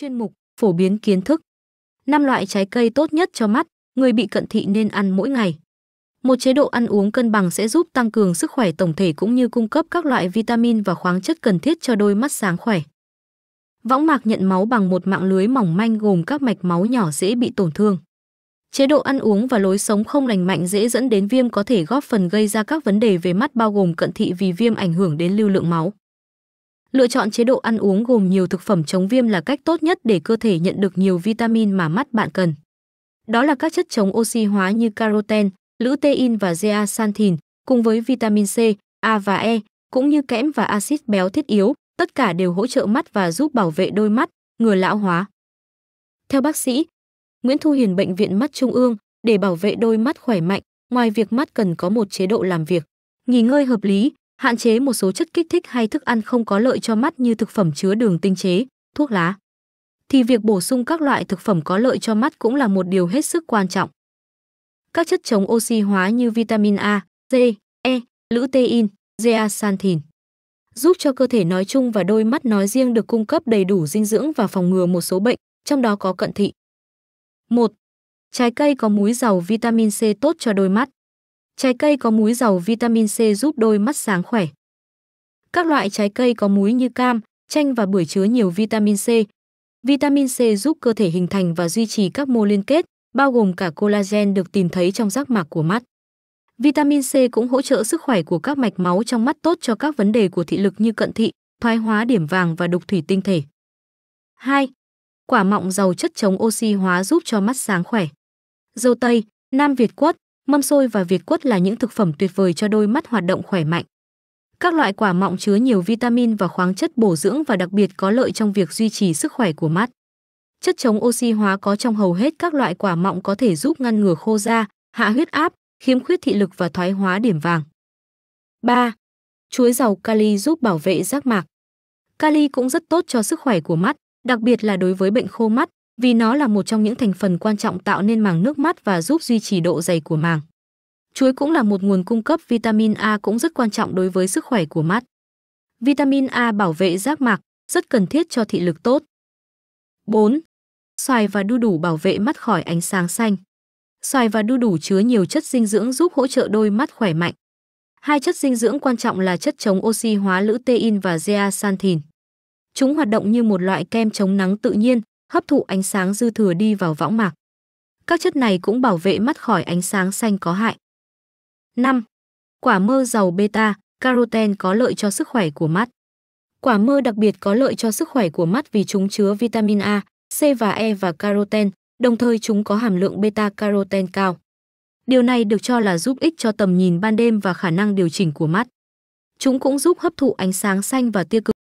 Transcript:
Chuyên mục Phổ biến kiến thức 5 loại trái cây tốt nhất cho mắt, người bị cận thị nên ăn mỗi ngày. Một chế độ ăn uống cân bằng sẽ giúp tăng cường sức khỏe tổng thể cũng như cung cấp các loại vitamin và khoáng chất cần thiết cho đôi mắt sáng khỏe. Võng mạc nhận máu bằng một mạng lưới mỏng manh gồm các mạch máu nhỏ dễ bị tổn thương. Chế độ ăn uống và lối sống không lành mạnh dễ dẫn đến viêm có thể góp phần gây ra các vấn đề về mắt bao gồm cận thị vì viêm ảnh hưởng đến lưu lượng máu. Lựa chọn chế độ ăn uống gồm nhiều thực phẩm chống viêm là cách tốt nhất để cơ thể nhận được nhiều vitamin mà mắt bạn cần. Đó là các chất chống oxy hóa như caroten, lutein và zeaxanthin, cùng với vitamin C, A và E, cũng như kẽm và axit béo thiết yếu, tất cả đều hỗ trợ mắt và giúp bảo vệ đôi mắt, ngừa lão hóa. Theo bác sĩ Nguyễn Thu Hiền bệnh viện mắt Trung ương, để bảo vệ đôi mắt khỏe mạnh, ngoài việc mắt cần có một chế độ làm việc, nghỉ ngơi hợp lý, hạn chế một số chất kích thích hay thức ăn không có lợi cho mắt như thực phẩm chứa đường tinh chế, thuốc lá. Thì việc bổ sung các loại thực phẩm có lợi cho mắt cũng là một điều hết sức quan trọng. Các chất chống oxy hóa như vitamin A, D, E, lutein, zeaxanthin giúp cho cơ thể nói chung và đôi mắt nói riêng được cung cấp đầy đủ dinh dưỡng và phòng ngừa một số bệnh, trong đó có cận thị. 1. Trái cây có múi giàu vitamin C tốt cho đôi mắt. Trái cây có muối giàu vitamin C giúp đôi mắt sáng khỏe. Các loại trái cây có muối như cam, chanh và bưởi chứa nhiều vitamin C. Vitamin C giúp cơ thể hình thành và duy trì các mô liên kết, bao gồm cả collagen được tìm thấy trong giác mạc của mắt. Vitamin C cũng hỗ trợ sức khỏe của các mạch máu trong mắt tốt cho các vấn đề của thị lực như cận thị, thoái hóa điểm vàng và đục thủy tinh thể. 2. Quả mọng giàu chất chống oxy hóa giúp cho mắt sáng khỏe. Dâu tây, Nam Việt quất, mâm xôi và việt quất là những thực phẩm tuyệt vời cho đôi mắt hoạt động khỏe mạnh. Các loại quả mọng chứa nhiều vitamin và khoáng chất bổ dưỡng và đặc biệt có lợi trong việc duy trì sức khỏe của mắt. Chất chống oxy hóa có trong hầu hết các loại quả mọng có thể giúp ngăn ngừa khô da, hạ huyết áp, khiếm khuyết thị lực và thoái hóa điểm vàng. 3. Chuối giàu kali giúp bảo vệ giác mạc. Kali cũng rất tốt cho sức khỏe của mắt, đặc biệt là đối với bệnh khô mắt, vì nó là một trong những thành phần quan trọng tạo nên màng nước mắt và giúp duy trì độ dày của màng. Chuối cũng là một nguồn cung cấp vitamin A cũng rất quan trọng đối với sức khỏe của mắt. Vitamin A bảo vệ giác mạc, rất cần thiết cho thị lực tốt. 4. Xoài và đu đủ bảo vệ mắt khỏi ánh sáng xanh. Xoài và đu đủ chứa nhiều chất dinh dưỡng giúp hỗ trợ đôi mắt khỏe mạnh. Hai chất dinh dưỡng quan trọng là chất chống oxy hóa lữ tein và zeaxanthin. Chúng hoạt động như một loại kem chống nắng tự nhiên, hấp thụ ánh sáng dư thừa đi vào võng mạc. Các chất này cũng bảo vệ mắt khỏi ánh sáng xanh có hại. 5. Quả mơ giàu beta, caroten có lợi cho sức khỏe của mắt. Quả mơ đặc biệt có lợi cho sức khỏe của mắt vì chúng chứa vitamin A, C và E và caroten, đồng thời chúng có hàm lượng beta caroten cao. Điều này được cho là giúp ích cho tầm nhìn ban đêm và khả năng điều chỉnh của mắt. Chúng cũng giúp hấp thụ ánh sáng xanh và tia cực